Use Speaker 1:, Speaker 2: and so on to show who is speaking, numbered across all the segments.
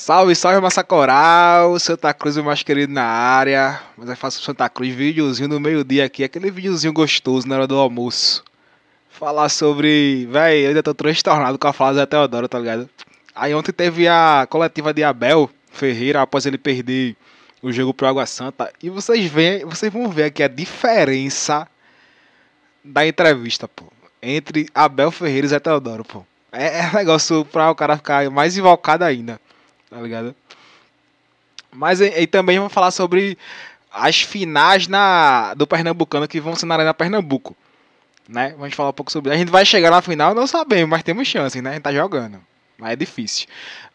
Speaker 1: Salve, salve Massacoral, Santa Cruz, o mais querido na área. Mas aí faço Santa Cruz, videozinho no meio-dia aqui, aquele videozinho gostoso na hora do almoço. Falar sobre. Véi, eu ainda tô transtornado com a fala da Teodoro, tá ligado? Aí ontem teve a coletiva de Abel Ferreira após ele perder o jogo pro Água Santa. E vocês, veem, vocês vão ver aqui a diferença da entrevista, pô. Entre Abel Ferreira e Zé Teodoro, pô. É, é negócio pra o cara ficar mais invocado ainda tá ligado? Mas aí também vamos falar sobre as finais na, do Pernambucano que vão ser na Arena Pernambuco. Né? Vamos falar um pouco sobre. A gente vai chegar na final, não sabemos, mas temos chances, né? A gente tá jogando. Mas é difícil.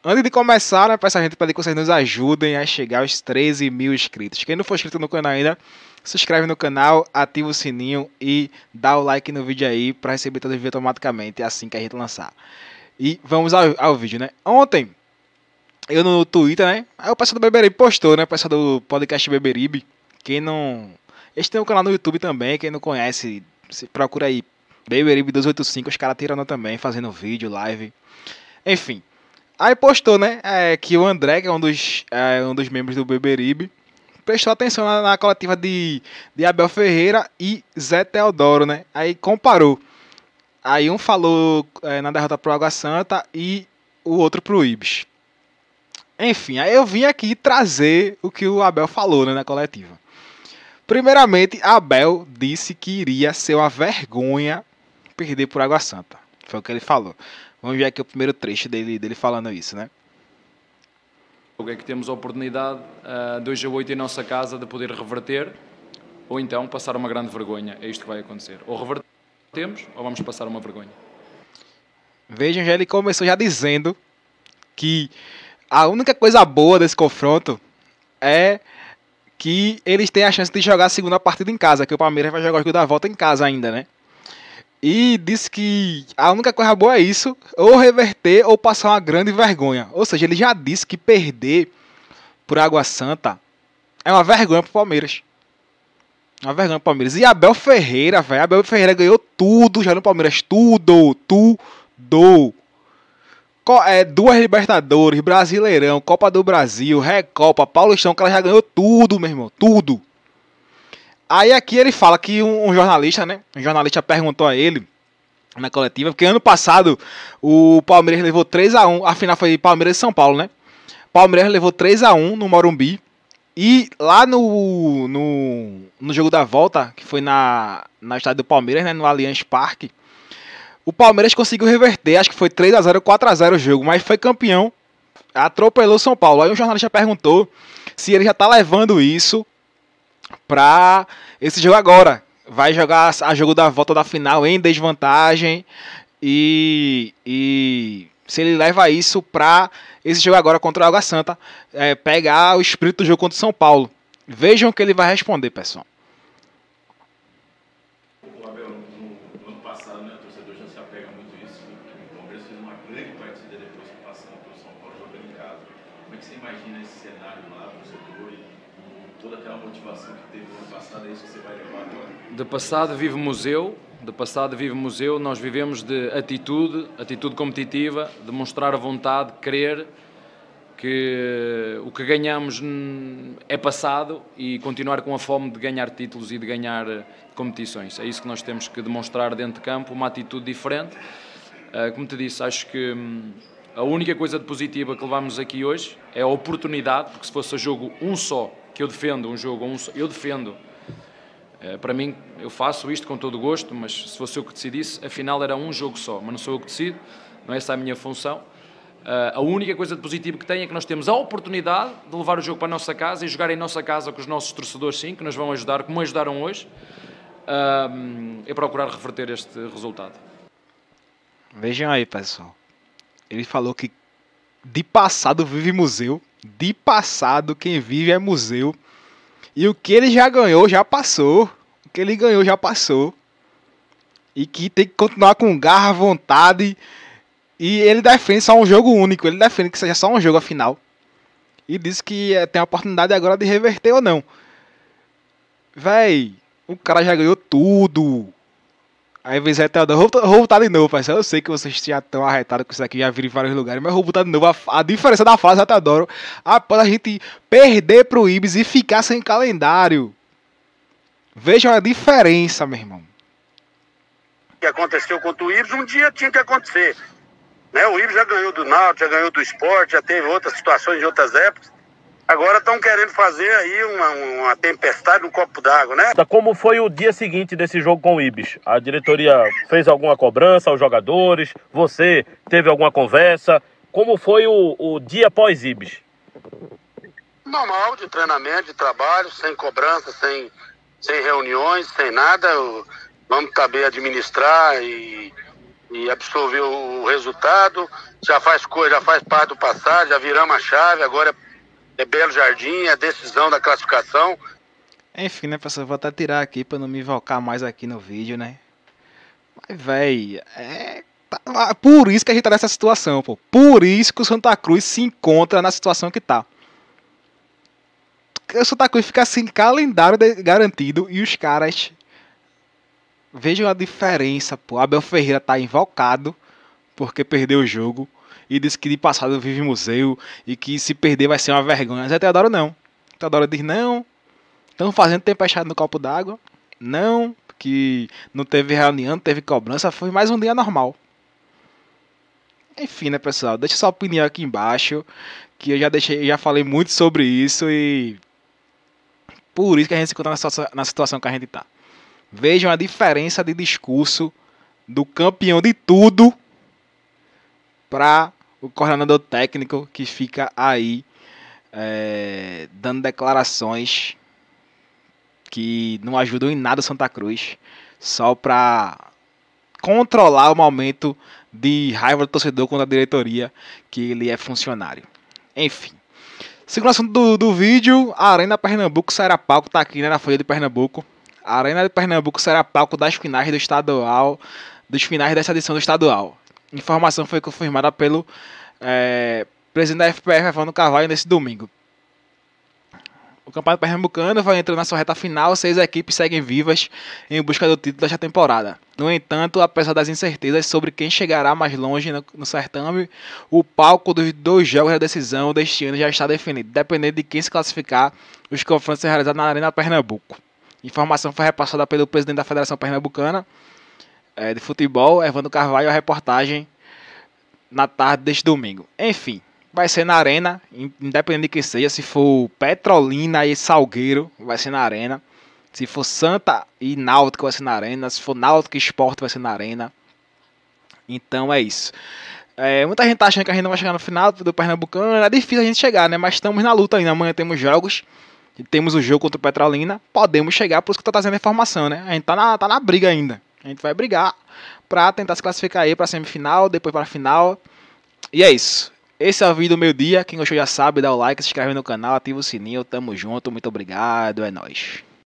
Speaker 1: Antes de começar, né, peço a gente pedir que vocês nos ajudem a chegar aos 13 mil inscritos. Quem não for inscrito no canal ainda, se inscreve no canal, ativa o sininho e dá o like no vídeo aí para receber todo o vídeo automaticamente assim que a gente lançar. E vamos ao, ao vídeo, né? Ontem eu no Twitter, né? Aí o pessoal do Beberibe postou, né? O pessoal do podcast Beberibe. Quem não. Eles têm um canal no YouTube também, quem não conhece, se procura aí. Beberibe 285, os caras tirando também, fazendo vídeo, live. Enfim. Aí postou, né? É, que o André, que é um dos, é, um dos membros do Beberibe, prestou atenção na, na, coletiva de, de Abel Ferreira e Zé Teodoro, né? Aí comparou. Aí um falou é, na derrota pro Água Santa e o outro pro Ibis. Enfim, aí eu vim aqui trazer o que o Abel falou né, na coletiva. Primeiramente, Abel disse que iria ser uma vergonha perder por Água Santa. Foi o que ele falou. Vamos ver aqui o primeiro trecho dele, dele falando isso, né?
Speaker 2: O é que temos a oportunidade, uh, ah, 2 a 8 em nossa casa, de poder reverter ou então passar uma grande vergonha. É isto que vai acontecer. Ou revertemos ou vamos passar uma vergonha.
Speaker 1: Vejam, já ele começou já dizendo que a única coisa boa desse confronto é que eles têm a chance de jogar a segunda partida em casa, que o Palmeiras vai jogar o jogo da volta em casa ainda, né? E disse que a única coisa boa é isso, ou reverter ou passar uma grande vergonha. Ou seja, ele já disse que perder por Água Santa é uma vergonha pro Palmeiras. Uma vergonha pro Palmeiras. E Abel Ferreira, velho. Abel Ferreira ganhou tudo já no Palmeiras. Tudo, tudo é, duas Libertadores, Brasileirão, Copa do Brasil, Recopa, Paulistão, que ela já ganhou tudo, meu irmão, tudo. Aí aqui ele fala que um, um jornalista, né? Um jornalista perguntou a ele na coletiva, porque ano passado o Palmeiras levou 3 a 1 a final foi Palmeiras e São Paulo, né? Palmeiras levou 3 a 1 no Morumbi. E lá no, no, no jogo da volta, que foi na, na estádio do Palmeiras, né, no Allianz Parque, o Palmeiras conseguiu reverter, acho que foi 3 a 0 4 a 0 o jogo, mas foi campeão. Atropelou São Paulo. Aí um jornalista perguntou se ele já tá levando isso pra esse jogo agora. Vai jogar a jogo da volta da final em desvantagem. E, e se ele leva isso pra esse jogo agora contra o Água Santa, é, pegar o espírito do jogo contra o São Paulo. Vejam o que ele vai responder, pessoal
Speaker 2: no, no ano passado, né, o torcedor já se apega muito a isso, né? o Palmeiras fez uma grande partida depois que passando o São Paulo jogando em casa.
Speaker 1: Como é que você imagina esse cenário lá, torcedor, e, toda aquela motivação que teve no ano passado, é isso que você vai levar agora?
Speaker 2: De passado vive museu, de passado vive museu, nós vivemos de atitude, atitude competitiva, de mostrar a vontade, querer, que eh, o que ganhamos é passado e continuar com a fome de ganhar títulos e de ganhar eh, competições. É isso que nós temos que demonstrar dentro de campo, uma atitude diferente. Eh, como te disse, acho que hum, a única coisa de positiva que levamos aqui hoje é a oportunidade, porque se fosse jogo um só, que eu defendo, um jogo um só, eu defendo. Para mim, eu faço isto com todo gosto, mas se fosse eu que decidisse, afinal era um jogo só, mas não sou eu que decido, não é essa a minha função ah, a única coisa de positivo que tem é que nós temos a oportunidade de levar o jogo para a nossa casa e jogar em nossa casa com os nossos torcedores, sim, que nos vão ajudar, como ajudaram hoje, ah, e procurar reverter este resultado.
Speaker 1: Vejam aí, pessoal. Ele falou que de passado vive museu. De passado, quem vive é museu. E o que ele já ganhou, já passou. O que ele ganhou, já passou. E que tem que continuar com garra, vontade e ele defende só um jogo único, ele defende que seja só um jogo a final. E diz que é, tem a oportunidade agora de reverter ou não. Véi, o cara já ganhou tudo. Aí vem Zé Teodoro, vou, vou botar tá de novo, parceiro. Eu sei que vocês já estão arretados com isso aqui, já viram em vários lugares, mas vou botar tá de novo a, a diferença da fase Zé Teodoro após a gente perder pro Ibis e ficar sem calendário. Vejam a diferença, meu irmão.
Speaker 2: O que aconteceu contra o Ibis, um dia tinha que acontecer. Né? O Ibis já ganhou do Náutico, já ganhou do esporte, já teve outras situações de outras épocas. Agora estão querendo fazer aí uma, uma tempestade no um copo d'água, né? Tá, como foi o dia seguinte desse jogo com o Ibis? A diretoria fez alguma cobrança aos jogadores? Você teve alguma conversa? Como foi o, o dia pós Ibis? Normal, de treinamento, de trabalho, sem cobrança, sem, sem reuniões, sem nada. Vamos saber administrar e e absorveu o resultado, já faz coisa, já faz parte do passado, já viramos a chave, agora é, é Belo Jardim, é decisão da classificação.
Speaker 1: Enfim, né, pessoal, vou até tirar aqui para não me invocar mais aqui no vídeo, né? Mas, velho, é tá por isso que a gente tá nessa situação, pô. Por isso que o Santa Cruz se encontra na situação que tá. O Santa Cruz fica sem assim, calendário garantido e os caras Vejam a diferença, pô. Abel Ferreira tá invocado porque perdeu o jogo e disse que de passado vive museu e que se perder vai ser uma vergonha. Zé Teodoro não. Teodoro diz não. Estão fazendo tempestade no copo d'água. Não, que não teve reunião, não teve cobrança, foi mais um dia normal. Enfim, né, pessoal? Deixa sua opinião aqui embaixo, que eu já deixei, já falei muito sobre isso e por isso que a gente se encontra na situação, na situação que a gente tá. Vejam a diferença de discurso do campeão de tudo para o coordenador técnico que fica aí é, dando declarações que não ajudam em nada Santa Cruz, só para controlar o momento de raiva do torcedor contra a diretoria que ele é funcionário. Enfim. Segundo assunto do, do vídeo, a Arena Pernambuco palco está aqui né, na Folha de Pernambuco. A Arena de Pernambuco será palco das finais do estadual, dos finais dessa edição do estadual. Informação foi confirmada pelo é, presidente da FPF, Evandro Carvalho, nesse domingo. O Campeonato Pernambucano vai entrando na sua reta final, seis equipes seguem vivas em busca do título desta temporada. No entanto, apesar das incertezas sobre quem chegará mais longe no, no certame, o palco dos dois jogos da decisão deste ano já está definido, dependendo de quem se classificar, os confrontos serão realizados na Arena Pernambuco. Informação foi repassada pelo presidente da Federação Pernambucana é, de Futebol, Evandro Carvalho, a reportagem na tarde deste domingo. Enfim, vai ser na arena, independente de que seja, se for Petrolina e Salgueiro, vai ser na arena. Se for Santa e Náutico, vai ser na arena. Se for Náutico e Esporte, vai ser na arena. Então é isso. É, muita gente tá achando que a gente não vai chegar no final do Pernambucano. É difícil a gente chegar, né? Mas estamos na luta ainda. Amanhã temos jogos temos o jogo contra o Petrolina, podemos chegar, por isso que está trazendo a informação, né? A gente tá na, tá na briga ainda. A gente vai brigar para tentar se classificar aí para semifinal, depois para final. E é isso. Esse é o vídeo do meu dia. Quem gostou já sabe, dá o like, se inscreve no canal, ativa o sininho. Tamo junto, muito obrigado, é nóis.